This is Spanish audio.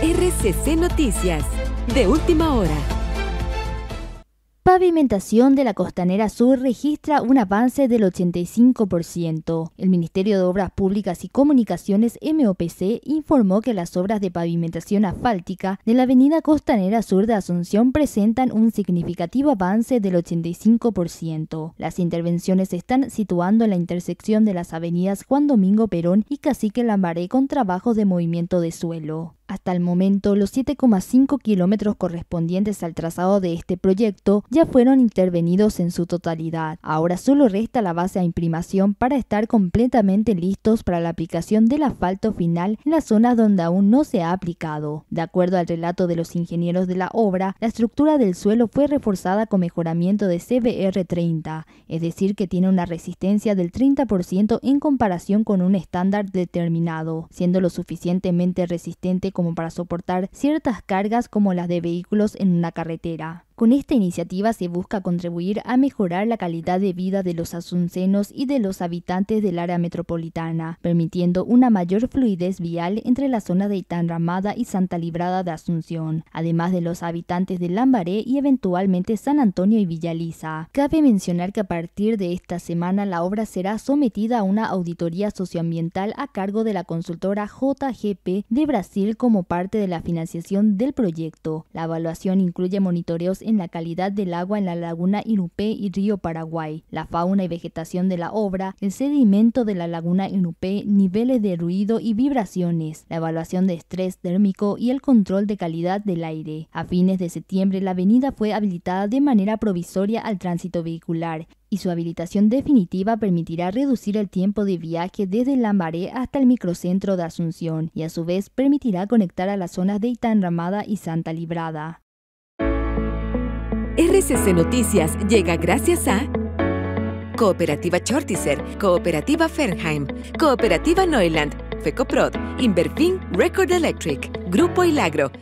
RCC Noticias, de última hora. Pavimentación de la Costanera Sur registra un avance del 85%. El Ministerio de Obras Públicas y Comunicaciones MOPC informó que las obras de pavimentación asfáltica de la Avenida Costanera Sur de Asunción presentan un significativo avance del 85%. Las intervenciones se están situando en la intersección de las avenidas Juan Domingo Perón y Cacique Lambaré con trabajos de movimiento de suelo. Hasta el momento, los 7,5 kilómetros correspondientes al trazado de este proyecto ya fueron intervenidos en su totalidad. Ahora solo resta la base a imprimación para estar completamente listos para la aplicación del asfalto final en las zonas donde aún no se ha aplicado. De acuerdo al relato de los ingenieros de la obra, la estructura del suelo fue reforzada con mejoramiento de CBR30, es decir, que tiene una resistencia del 30% en comparación con un estándar determinado, siendo lo suficientemente resistente como para soportar ciertas cargas como las de vehículos en una carretera. Con esta iniciativa se busca contribuir a mejorar la calidad de vida de los asuncenos y de los habitantes del área metropolitana, permitiendo una mayor fluidez vial entre la zona de Itanramada y Santa Librada de Asunción, además de los habitantes de Lambaré y eventualmente San Antonio y Villaliza. Cabe mencionar que a partir de esta semana la obra será sometida a una auditoría socioambiental a cargo de la consultora JGP de Brasil como parte de la financiación del proyecto. La evaluación incluye monitoreos en la calidad del agua en la laguna Irupé y río Paraguay, la fauna y vegetación de la obra, el sedimento de la laguna Inupé, niveles de ruido y vibraciones, la evaluación de estrés térmico y el control de calidad del aire. A fines de septiembre, la avenida fue habilitada de manera provisoria al tránsito vehicular y su habilitación definitiva permitirá reducir el tiempo de viaje desde Lambaré hasta el microcentro de Asunción y a su vez permitirá conectar a las zonas de Itanramada y Santa Librada. RCC Noticias llega gracias a Cooperativa Chortiser, Cooperativa Fernheim, Cooperativa Neuland, FECOPROD, Inverfin Record Electric, Grupo Ilagro,